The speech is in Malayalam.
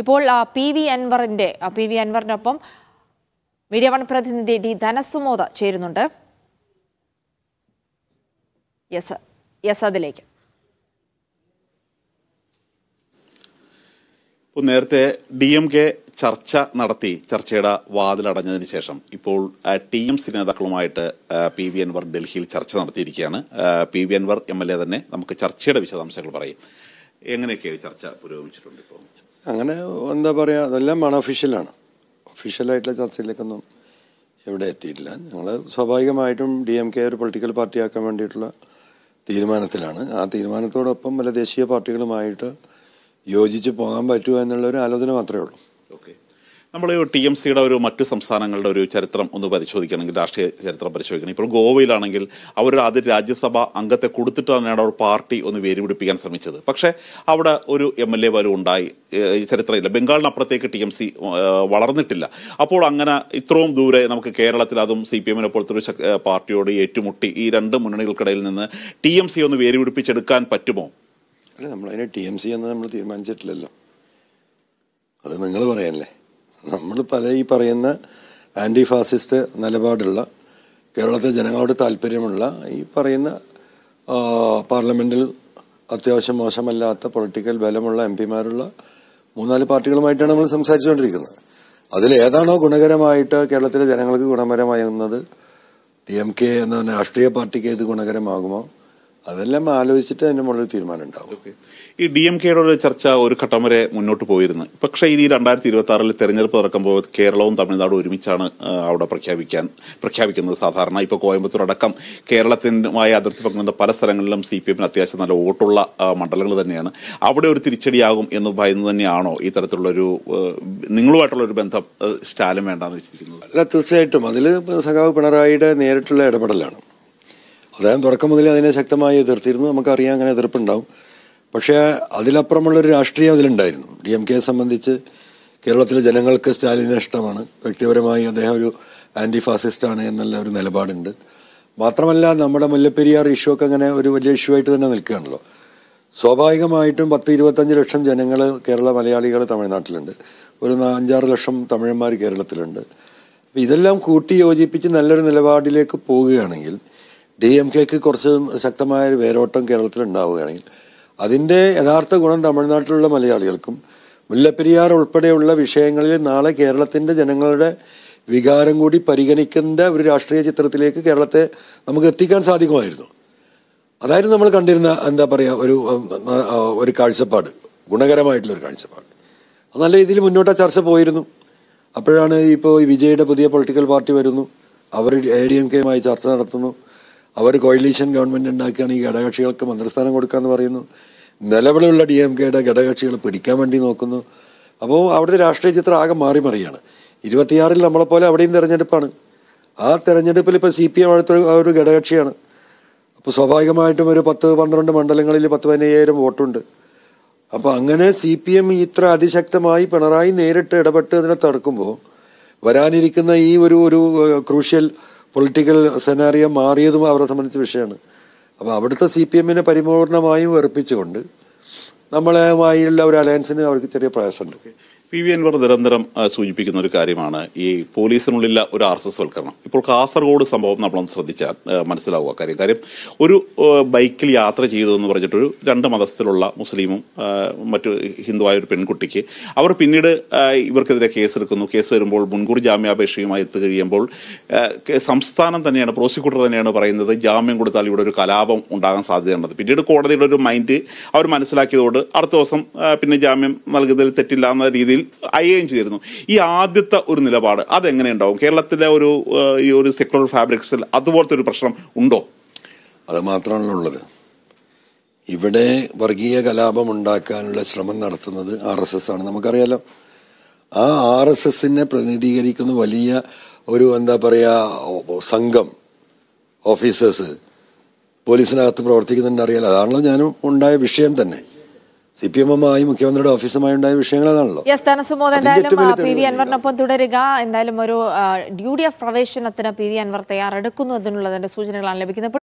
ഇപ്പോൾ പി വി അൻവറിൻ്റെ പി വി അൻവറിനൊപ്പം മീഡിയ വൺ പ്രതിനിധി ഡി ധനസുമോദ ചേരുന്നുണ്ട് യെസ് യെസ് അതിലേക്ക് ഇപ്പോൾ നേരത്തെ ഡി എം കെ ചർച്ച നടത്തി ചർച്ചയുടെ വാതിലടഞ്ഞതിന് ശേഷം ഇപ്പോൾ ടി എം സി നേതാക്കളുമായിട്ട് പി വി അൻവർ ഡൽഹിയിൽ ചർച്ച നടത്തിയിരിക്കുകയാണ് P V Anvar M L A തന്നെ നമുക്ക് ചർച്ചയുടെ വിശദാംശങ്ങൾ പറയും എങ്ങനെയൊക്കെയാണ് ചർച്ച പുരോഗമിച്ചിട്ടുണ്ട് ഇപ്പോൾ അങ്ങനെ എന്താ പറയുക അതെല്ലാം അൺഒഫീഷ്യലാണ് ഒഫീഷ്യലായിട്ടുള്ള ചർച്ചയിലേക്കൊന്നും എവിടെ എത്തിയിട്ടില്ല ഞങ്ങൾ സ്വാഭാവികമായിട്ടും ഡി എം കെ ഒരു പൊളിറ്റിക്കൽ പാർട്ടിയാക്കാൻ വേണ്ടിയിട്ടുള്ള തീരുമാനത്തിലാണ് ആ തീരുമാനത്തോടൊപ്പം പല ദേശീയ പാർട്ടികളുമായിട്ട് യോജിച്ച് പോകാൻ പറ്റുമോ എന്നുള്ളൊരു ആലോചന മാത്രമേ ഉള്ളൂ ഓക്കെ നമ്മൾ ടി എം സിയുടെ ഒരു മറ്റു സംസ്ഥാനങ്ങളുടെ ഒരു ചരിത്രം ഒന്ന് പരിശോധിക്കണമെങ്കിൽ രാഷ്ട്രീയ ചരിത്രം പരിശോധിക്കണം ഇപ്പോൾ ഗോവയിലാണെങ്കിൽ അവർ അത് രാജ്യസഭ അംഗത്തെ കൊടുത്തിട്ടാണ് അവർ പാർട്ടി ഒന്ന് വേരുപിടിപ്പിക്കാൻ ശ്രമിച്ചത് പക്ഷേ അവിടെ ഒരു എം എൽ എ വരും ഉണ്ടായി ചരിത്രമില്ല ബംഗാളിനപ്പുറത്തേക്ക് ടി എം സി വളർന്നിട്ടില്ല അപ്പോൾ അങ്ങനെ ഇത്രയും ദൂരെ നമുക്ക് കേരളത്തിൽ അതും സി പി എമ്മിനെ പോലത്തെ ഒരു പാർട്ടിയോട് ഏറ്റുമുട്ടി ഈ രണ്ട് മുന്നണികൾക്കിടയിൽ നിന്ന് ടി എം സി ഒന്ന് വേരുപിടിപ്പിച്ചെടുക്കാൻ പറ്റുമോ അല്ല നമ്മളതിന് ടി എം സി എന്ന് നമ്മൾ തീരുമാനിച്ചിട്ടില്ലല്ലോ അത് നിങ്ങൾ പറയല്ലേ നമ്മൾ പല ഈ പറയുന്ന ആൻറ്റി ഫാസിസ്റ്റ് നിലപാടുള്ള കേരളത്തിലെ ജനങ്ങളോട് താല്പര്യമുള്ള ഈ പറയുന്ന പാർലമെൻറ്റിൽ അത്യാവശ്യം മോശമല്ലാത്ത പൊളിറ്റിക്കൽ ബലമുള്ള എം പിമാരുള്ള മൂന്നാല് പാർട്ടികളുമായിട്ടാണ് നമ്മൾ സംസാരിച്ചുകൊണ്ടിരിക്കുന്നത് അതിലേതാണോ ഗുണകരമായിട്ട് കേരളത്തിലെ ജനങ്ങൾക്ക് ഗുണപരമാകുന്നത് ഡി എം കെ എന്ന രാഷ്ട്രീയ പാർട്ടിക്ക് ഏത് ഗുണകരമാകുമോ അതെല്ലാം ആലോചിച്ചിട്ട് അതിൻ്റെ മുകളിൽ തീരുമാനം ഉണ്ടാവും ഈ ഡി എം കെയുടെ ഒരു ചർച്ച ഒരു ഘട്ടം വരെ മുന്നോട്ട് പോയിരുന്നു പക്ഷേ ഇനി രണ്ടായിരത്തി ഇരുപത്തി ആറിൽ തെരഞ്ഞെടുപ്പ് നടക്കുമ്പോൾ കേരളവും തമിഴ്നാടും ഒരുമിച്ചാണ് അവിടെ പ്രഖ്യാപിക്കാൻ പ്രഖ്യാപിക്കുന്നത് സാധാരണ ഇപ്പോൾ കോയമ്പത്തൂർ അടക്കം കേരളത്തിനുമായി അതിർത്തി പങ്കുന്ന പല സ്ഥലങ്ങളിലും സി പി എമ്മിന് അത്യാവശ്യം നല്ല വോട്ടുള്ള മണ്ഡലങ്ങൾ തന്നെയാണ് അവിടെ ഒരു തിരിച്ചടിയാകും എന്ന് ഭയന്ന് തന്നെയാണോ ഈ തരത്തിലുള്ളൊരു നിങ്ങളുമായിട്ടുള്ള ഒരു ബന്ധം സ്റ്റാലും വേണ്ടെന്ന് വെച്ചിരിക്കുന്നത് അല്ല തീർച്ചയായിട്ടും അതിൽ സഖാവ് പിണറായിയുടെ നേരിട്ടുള്ള ഇടപെടലാണ് അദ്ദേഹം തുടക്കം മുതലേ അതിനെ ശക്തമായി എതിർത്തിരുന്നു നമുക്കറിയാം അങ്ങനെ എതിർപ്പുണ്ടാവും പക്ഷേ അതിലപ്പുറമുള്ളൊരു രാഷ്ട്രീയം അതിലുണ്ടായിരുന്നു ഡി എം കെയെ സംബന്ധിച്ച് കേരളത്തിലെ ജനങ്ങൾക്ക് സ്റ്റാലിനെ ഇഷ്ടമാണ് വ്യക്തിപരമായി അദ്ദേഹം ഒരു ആൻറ്റി ഫാസിസ്റ്റാണ് എന്നുള്ള ഒരു നിലപാടുണ്ട് മാത്രമല്ല നമ്മുടെ മുല്ലപ്പെരിയാർ ഇഷ്യൂ ഒക്കെ അങ്ങനെ ഒരു വലിയ ഇഷ്യൂ ആയിട്ട് തന്നെ നിൽക്കുകയാണല്ലോ സ്വാഭാവികമായിട്ടും പത്ത് ഇരുപത്തഞ്ച് ലക്ഷം ജനങ്ങൾ കേരള മലയാളികൾ തമിഴ്നാട്ടിലുണ്ട് ഒരു അഞ്ചാറ് ലക്ഷം തമിഴന്മാർ കേരളത്തിലുണ്ട് ഇതെല്ലാം കൂട്ടി യോജിപ്പിച്ച് നല്ലൊരു നിലപാടിലേക്ക് പോവുകയാണെങ്കിൽ ഡി എം കെക്ക് കുറച്ച് ഒരു വേരോട്ടം കേരളത്തിൽ ഉണ്ടാവുകയാണെങ്കിൽ അതിൻ്റെ യഥാർത്ഥ ഗുണം തമിഴ്നാട്ടിലുള്ള മലയാളികൾക്കും മുല്ലപ്പെരിയാർ ഉൾപ്പെടെയുള്ള വിഷയങ്ങളിൽ നാളെ കേരളത്തിൻ്റെ ജനങ്ങളുടെ വികാരം കൂടി പരിഗണിക്കേണ്ട ഒരു രാഷ്ട്രീയ ചിത്രത്തിലേക്ക് കേരളത്തെ നമുക്ക് എത്തിക്കാൻ സാധിക്കുമായിരുന്നു അതായിരുന്നു നമ്മൾ കണ്ടിരുന്ന എന്താ പറയുക ഒരു ഒരു കാഴ്ചപ്പാട് ഗുണകരമായിട്ടുള്ളൊരു കാഴ്ചപ്പാട് അത് നല്ല രീതിയിൽ മുന്നോട്ട് ചർച്ച പോയിരുന്നു അപ്പോഴാണ് ഇപ്പോൾ വിജയുടെ പുതിയ പൊളിറ്റിക്കൽ പാർട്ടി വരുന്നു അവർ എ ഡി എം കെയുമായി ചർച്ച നടത്തുന്നു അവർ കോയിലീഷൻ ഗവൺമെൻറ് ഉണ്ടാക്കുകയാണ് ഈ ഘടകക്ഷികൾക്ക് മന്ത്രിസ്ഥാനം കൊടുക്കാമെന്ന് പറയുന്നു നിലവിലുള്ള ഡി എം കെയുടെ ഘടകക്ഷികൾ പിടിക്കാൻ വേണ്ടി നോക്കുന്നു അപ്പോൾ അവിടുത്തെ രാഷ്ട്രീയ ചിത്രം ആകെ മാറി മറിയാണ് ഇരുപത്തിയാറിൽ നമ്മളെപ്പോലെ അവിടെയും തിരഞ്ഞെടുപ്പാണ് ആ തെരഞ്ഞെടുപ്പിൽ ഇപ്പോൾ സി പി എം അടുത്ത ഒരു ഘടകക്ഷിയാണ് അപ്പോൾ സ്വാഭാവികമായിട്ടും ഒരു പത്ത് പന്ത്രണ്ട് മണ്ഡലങ്ങളിൽ പത്ത് പതിനയ്യായിരം വോട്ടുണ്ട് അപ്പോൾ അങ്ങനെ സി പി എം ഇത്ര അതിശക്തമായി പിണറായി നേരിട്ട് ഇടപെട്ട് അതിനെ തടുക്കുമ്പോൾ വരാനിരിക്കുന്ന ഈ ഒരു ഒരു ക്രൂഷ്യൽ പൊളിറ്റിക്കൽ സെനാറിയോ മാറിയതും അവരെ സംബന്ധിച്ച വിഷയമാണ് അപ്പോൾ അവിടുത്തെ സി പി എമ്മിനെ പരിപൂർണമായും വെറുപ്പിച്ചുകൊണ്ട് നമ്മളുമായുള്ള ഒരു അലയൻസിന് അവർക്ക് ചെറിയ പ്രയാസമുണ്ട് പി വി അൻവർ നിരന്തരം സൂചിപ്പിക്കുന്ന ഒരു കാര്യമാണ് ഈ പോലീസിനുള്ളിലെ ഒരു ആർ എസ് എസ് വൽക്കരണം ഇപ്പോൾ കാസർഗോഡ് സംഭവം നമ്മളൊന്ന് ശ്രദ്ധിച്ചാൽ മനസ്സിലാവുക കാര്യം കാര്യം ഒരു ബൈക്കിൽ യാത്ര ചെയ്തു എന്ന് പറഞ്ഞിട്ടൊരു രണ്ട് മതസ്ഥരുള്ള മുസ്ലിമും മറ്റു ഹിന്ദുവായ ഒരു പെൺകുട്ടിക്ക് അവർ പിന്നീട് ഇവർക്കെതിരെ കേസെടുക്കുന്നു കേസ് വരുമ്പോൾ മുൻകൂർ ജാമ്യാപേക്ഷയുമായി എത്തി കഴിയുമ്പോൾ സംസ്ഥാനം തന്നെയാണ് പ്രോസിക്യൂട്ടർ തന്നെയാണ് പറയുന്നത് ജാമ്യം കൊടുത്താൽ ഇവിടെ ഒരു കലാപം ഉണ്ടാകാൻ സാധ്യതയുണ്ടത് പിന്നീട് കോടതിയുടെ ഒരു മൈൻഡ് അവർ മനസ്സിലാക്കിയതോട് അടുത്ത ദിവസം പിന്നെ ജാമ്യം നൽകുന്നതിൽ തെറ്റില്ല എന്ന രീതിയിൽ അയയും ചെയ്തിരുന്നു ഈ ആദ്യത്തെ ഒരു നിലപാട് അതെങ്ങനെ ഉണ്ടാവും കേരളത്തിലെ ഒരു ഈ ഒരു സെക്കുലർ ഫാബ്രിക്സിൽ അതുപോലത്തെ ഒരു പ്രശ്നം ഉണ്ടോ അത് ഉള്ളത് ഇവിടെ വർഗീയ കലാപം ഉണ്ടാക്കാനുള്ള ശ്രമം നടത്തുന്നത് ആർ എസ് എസ് ആണ് നമുക്കറിയാലോ ആ ആർ എസ് എസിനെ പ്രതിനിധീകരിക്കുന്ന വലിയ ഒരു എന്താ പറയുക സംഘം ഓഫീസേഴ്സ് പോലീസിനകത്ത് പ്രവർത്തിക്കുന്നുണ്ടറിയാലോ അറിയാലോ അതാണല്ലോ ഞാനും ഉണ്ടായ വിഷയം തന്നെ സി പി എമ്മുമായി മുഖ്യമന്ത്രിയുടെ ഓഫീസുമായി ഉണ്ടായ വിഷയങ്ങളാണല്ലോ അതാണല്ലോ യെസ് തനസുമോദ് എന്തായാലും പി വി അൻവറിനൊപ്പം തുടരുക എന്തായാലും ഒരു ഡ്യൂട്ടി ഓഫ് എഫ് പ്രവേശനത്തിന് പി വി അൻവർ തയ്യാറെടുക്കുന്നു അതിനുള്ളതിന്റെ സൂചനകളാണ് ലഭിക്കുന്നത്